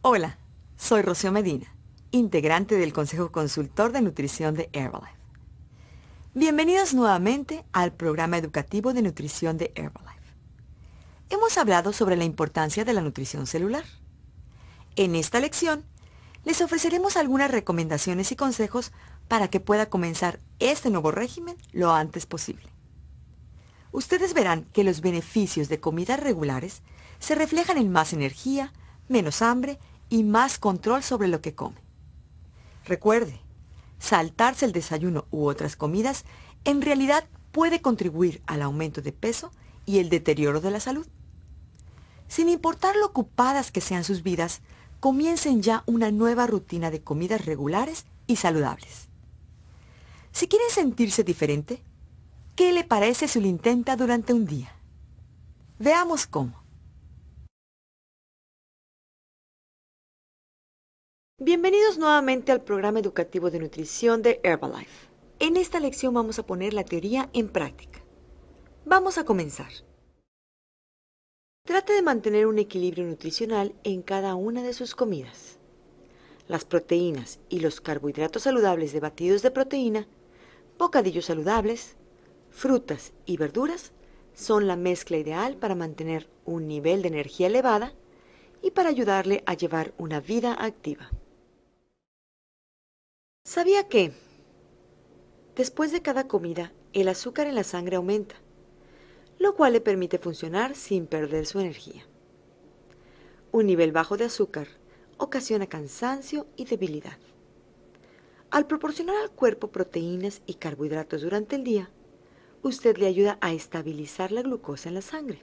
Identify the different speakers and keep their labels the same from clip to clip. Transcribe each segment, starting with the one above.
Speaker 1: Hola, soy Rocío Medina, integrante del Consejo Consultor de Nutrición de Herbalife. Bienvenidos nuevamente al programa educativo de nutrición de Herbalife. Hemos hablado sobre la importancia de la nutrición celular. En esta lección, les ofreceremos algunas recomendaciones y consejos para que pueda comenzar este nuevo régimen lo antes posible. Ustedes verán que los beneficios de comidas regulares se reflejan en más energía, menos hambre y más control sobre lo que come. Recuerde, saltarse el desayuno u otras comidas en realidad puede contribuir al aumento de peso y el deterioro de la salud. Sin importar lo ocupadas que sean sus vidas, comiencen ya una nueva rutina de comidas regulares y saludables. Si quieren sentirse diferente, ¿qué le parece si lo intenta durante un día? Veamos cómo. Bienvenidos nuevamente al programa educativo de nutrición de Herbalife. En esta lección vamos a poner la teoría en práctica. Vamos a comenzar. Trate de mantener un equilibrio nutricional en cada una de sus comidas. Las proteínas y los carbohidratos saludables de batidos de proteína, bocadillos saludables, frutas y verduras son la mezcla ideal para mantener un nivel de energía elevada y para ayudarle a llevar una vida activa. ¿Sabía que? Después de cada comida, el azúcar en la sangre aumenta, lo cual le permite funcionar sin perder su energía. Un nivel bajo de azúcar ocasiona cansancio y debilidad. Al proporcionar al cuerpo proteínas y carbohidratos durante el día, usted le ayuda a estabilizar la glucosa en la sangre.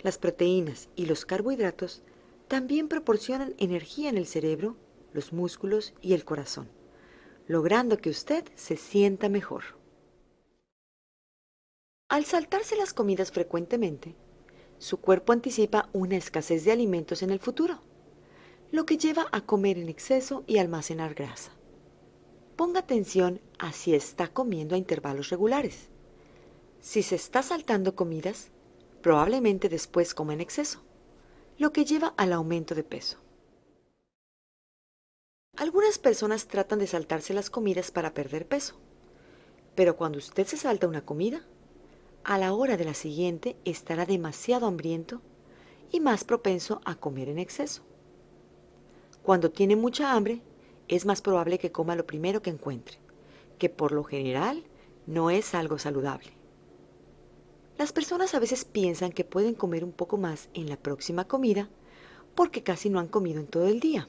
Speaker 1: Las proteínas y los carbohidratos también proporcionan energía en el cerebro los músculos y el corazón, logrando que usted se sienta mejor. Al saltarse las comidas frecuentemente, su cuerpo anticipa una escasez de alimentos en el futuro, lo que lleva a comer en exceso y almacenar grasa. Ponga atención a si está comiendo a intervalos regulares. Si se está saltando comidas, probablemente después coma en exceso, lo que lleva al aumento de peso. Algunas personas tratan de saltarse las comidas para perder peso, pero cuando usted se salta una comida, a la hora de la siguiente estará demasiado hambriento y más propenso a comer en exceso. Cuando tiene mucha hambre, es más probable que coma lo primero que encuentre, que por lo general no es algo saludable. Las personas a veces piensan que pueden comer un poco más en la próxima comida porque casi no han comido en todo el día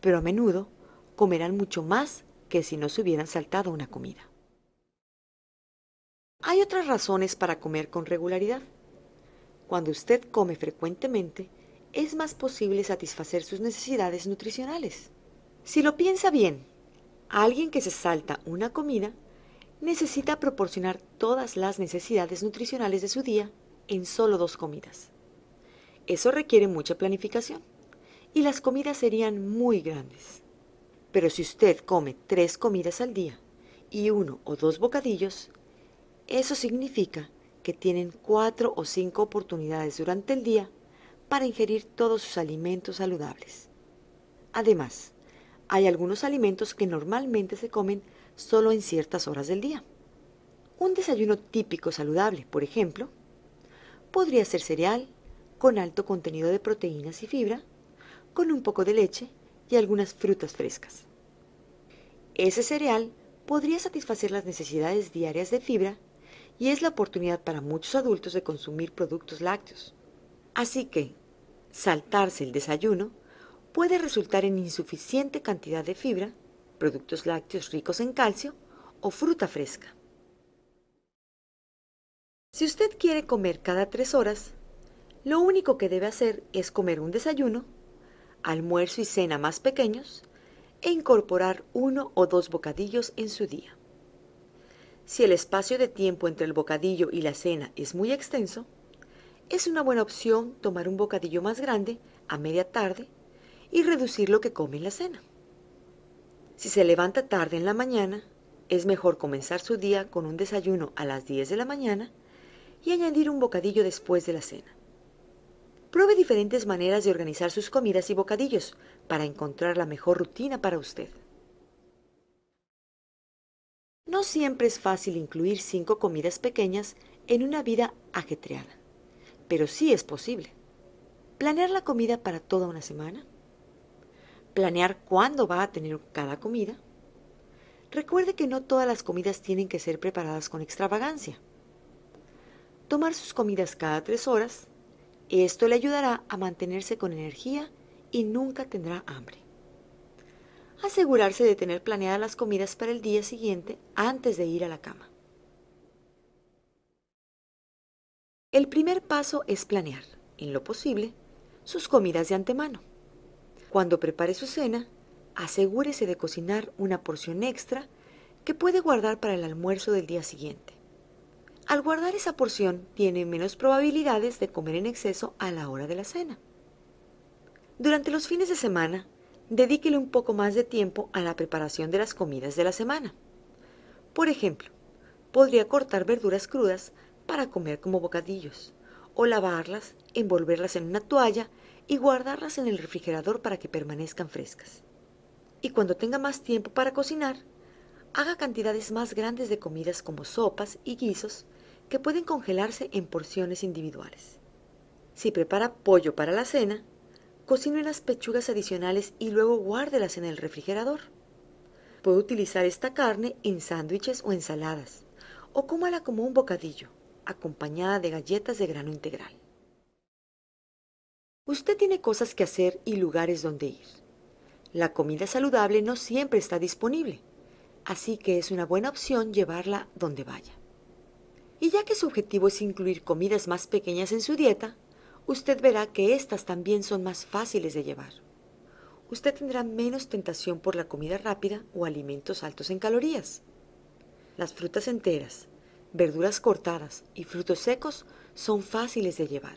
Speaker 1: pero a menudo comerán mucho más que si no se hubieran saltado una comida. Hay otras razones para comer con regularidad. Cuando usted come frecuentemente, es más posible satisfacer sus necesidades nutricionales. Si lo piensa bien, alguien que se salta una comida necesita proporcionar todas las necesidades nutricionales de su día en solo dos comidas. Eso requiere mucha planificación y las comidas serían muy grandes. Pero si usted come tres comidas al día y uno o dos bocadillos, eso significa que tienen cuatro o cinco oportunidades durante el día para ingerir todos sus alimentos saludables. Además, hay algunos alimentos que normalmente se comen solo en ciertas horas del día. Un desayuno típico saludable, por ejemplo, podría ser cereal con alto contenido de proteínas y fibra, con un poco de leche y algunas frutas frescas. Ese cereal podría satisfacer las necesidades diarias de fibra y es la oportunidad para muchos adultos de consumir productos lácteos. Así que, saltarse el desayuno puede resultar en insuficiente cantidad de fibra, productos lácteos ricos en calcio o fruta fresca. Si usted quiere comer cada tres horas, lo único que debe hacer es comer un desayuno almuerzo y cena más pequeños e incorporar uno o dos bocadillos en su día. Si el espacio de tiempo entre el bocadillo y la cena es muy extenso, es una buena opción tomar un bocadillo más grande a media tarde y reducir lo que come en la cena. Si se levanta tarde en la mañana, es mejor comenzar su día con un desayuno a las 10 de la mañana y añadir un bocadillo después de la cena. Pruebe diferentes maneras de organizar sus comidas y bocadillos para encontrar la mejor rutina para usted. No siempre es fácil incluir cinco comidas pequeñas en una vida ajetreada, pero sí es posible. Planear la comida para toda una semana. Planear cuándo va a tener cada comida. Recuerde que no todas las comidas tienen que ser preparadas con extravagancia. Tomar sus comidas cada tres horas esto le ayudará a mantenerse con energía y nunca tendrá hambre. Asegurarse de tener planeadas las comidas para el día siguiente antes de ir a la cama. El primer paso es planear, en lo posible, sus comidas de antemano. Cuando prepare su cena, asegúrese de cocinar una porción extra que puede guardar para el almuerzo del día siguiente. Al guardar esa porción, tiene menos probabilidades de comer en exceso a la hora de la cena. Durante los fines de semana, dedíquele un poco más de tiempo a la preparación de las comidas de la semana. Por ejemplo, podría cortar verduras crudas para comer como bocadillos, o lavarlas, envolverlas en una toalla y guardarlas en el refrigerador para que permanezcan frescas. Y cuando tenga más tiempo para cocinar, haga cantidades más grandes de comidas como sopas y guisos que pueden congelarse en porciones individuales. Si prepara pollo para la cena, cocine unas pechugas adicionales y luego guárdelas en el refrigerador. Puede utilizar esta carne en sándwiches o ensaladas, o cómala como un bocadillo, acompañada de galletas de grano integral. Usted tiene cosas que hacer y lugares donde ir. La comida saludable no siempre está disponible, así que es una buena opción llevarla donde vaya. Y ya que su objetivo es incluir comidas más pequeñas en su dieta, usted verá que éstas también son más fáciles de llevar. Usted tendrá menos tentación por la comida rápida o alimentos altos en calorías. Las frutas enteras, verduras cortadas y frutos secos son fáciles de llevar.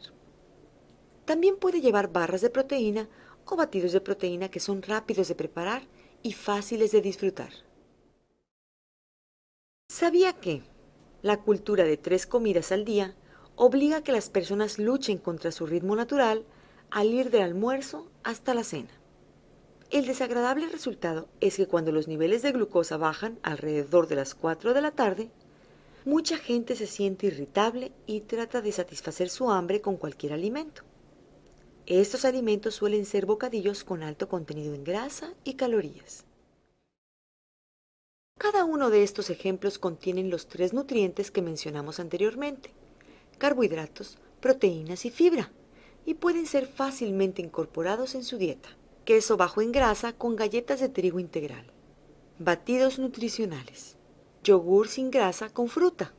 Speaker 1: También puede llevar barras de proteína o batidos de proteína que son rápidos de preparar y fáciles de disfrutar. ¿Sabía que la cultura de tres comidas al día obliga a que las personas luchen contra su ritmo natural al ir del almuerzo hasta la cena. El desagradable resultado es que cuando los niveles de glucosa bajan alrededor de las cuatro de la tarde, mucha gente se siente irritable y trata de satisfacer su hambre con cualquier alimento. Estos alimentos suelen ser bocadillos con alto contenido en grasa y calorías. Cada uno de estos ejemplos contienen los tres nutrientes que mencionamos anteriormente, carbohidratos, proteínas y fibra, y pueden ser fácilmente incorporados en su dieta. Queso bajo en grasa con galletas de trigo integral. Batidos nutricionales. Yogur sin grasa con fruta.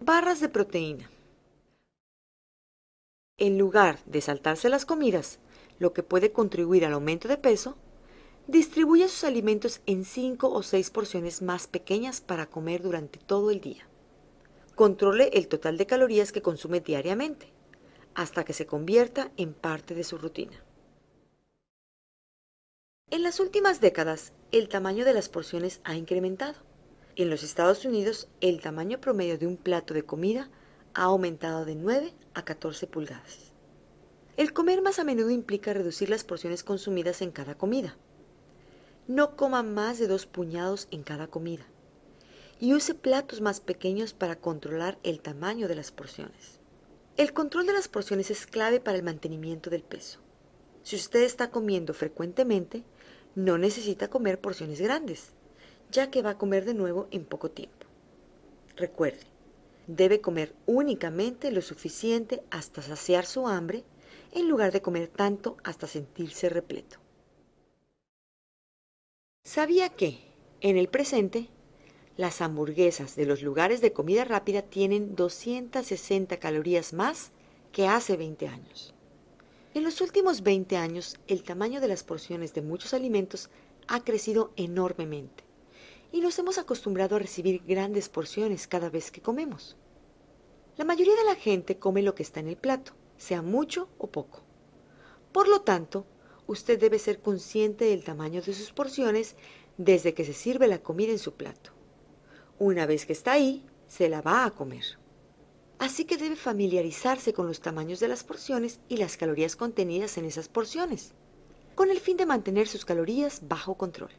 Speaker 1: Barras de proteína. En lugar de saltarse las comidas, lo que puede contribuir al aumento de peso, distribuye sus alimentos en 5 o 6 porciones más pequeñas para comer durante todo el día. Controle el total de calorías que consume diariamente hasta que se convierta en parte de su rutina. En las últimas décadas, el tamaño de las porciones ha incrementado. En los Estados Unidos, el tamaño promedio de un plato de comida ha aumentado de 9 a 14 pulgadas. El comer más a menudo implica reducir las porciones consumidas en cada comida, no coma más de dos puñados en cada comida y use platos más pequeños para controlar el tamaño de las porciones. El control de las porciones es clave para el mantenimiento del peso. Si usted está comiendo frecuentemente, no necesita comer porciones grandes, ya que va a comer de nuevo en poco tiempo. Recuerde, debe comer únicamente lo suficiente hasta saciar su hambre en lugar de comer tanto hasta sentirse repleto. Sabía que, en el presente, las hamburguesas de los lugares de comida rápida tienen 260 calorías más que hace 20 años. En los últimos 20 años, el tamaño de las porciones de muchos alimentos ha crecido enormemente y nos hemos acostumbrado a recibir grandes porciones cada vez que comemos. La mayoría de la gente come lo que está en el plato, sea mucho o poco. Por lo tanto, usted debe ser consciente del tamaño de sus porciones desde que se sirve la comida en su plato. Una vez que está ahí, se la va a comer. Así que debe familiarizarse con los tamaños de las porciones y las calorías contenidas en esas porciones, con el fin de mantener sus calorías bajo control.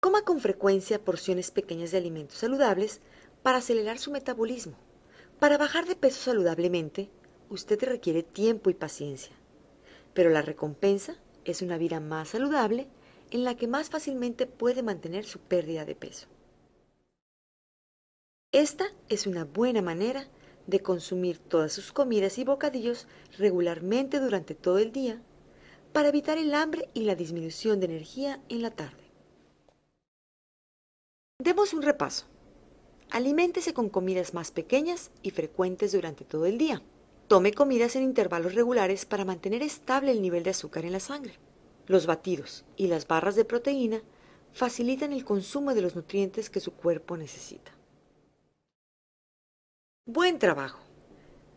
Speaker 1: Coma con frecuencia porciones pequeñas de alimentos saludables para acelerar su metabolismo. Para bajar de peso saludablemente, usted requiere tiempo y paciencia. Pero la recompensa es una vida más saludable en la que más fácilmente puede mantener su pérdida de peso. Esta es una buena manera de consumir todas sus comidas y bocadillos regularmente durante todo el día para evitar el hambre y la disminución de energía en la tarde. Demos un repaso. Aliméntese con comidas más pequeñas y frecuentes durante todo el día. Tome comidas en intervalos regulares para mantener estable el nivel de azúcar en la sangre. Los batidos y las barras de proteína facilitan el consumo de los nutrientes que su cuerpo necesita. Buen trabajo.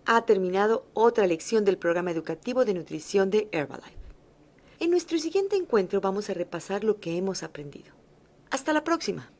Speaker 1: Ha terminado otra lección del programa educativo de nutrición de Herbalife. En nuestro siguiente encuentro vamos a repasar lo que hemos aprendido. Hasta la próxima.